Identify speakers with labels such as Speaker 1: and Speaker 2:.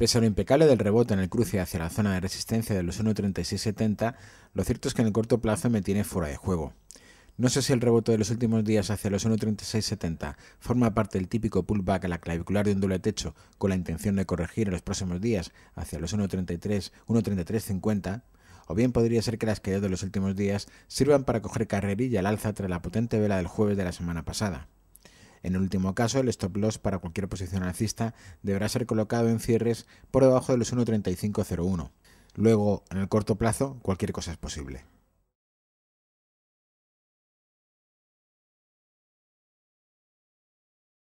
Speaker 1: Pese a lo impecable del rebote en el cruce hacia la zona de resistencia de los 1.3670, lo cierto es que en el corto plazo me tiene fuera de juego. No sé si el rebote de los últimos días hacia los 1.3670 forma parte del típico pullback a la clavicular de un doble techo con la intención de corregir en los próximos días hacia los 1.33, 1.3350, o bien podría ser que las caídas de los últimos días sirvan para coger carrerilla al alza tras la potente vela del jueves de la semana pasada. En el último caso, el stop loss para cualquier posición alcista deberá ser colocado en cierres por debajo de los 1.3501. Luego, en el corto plazo, cualquier cosa es posible.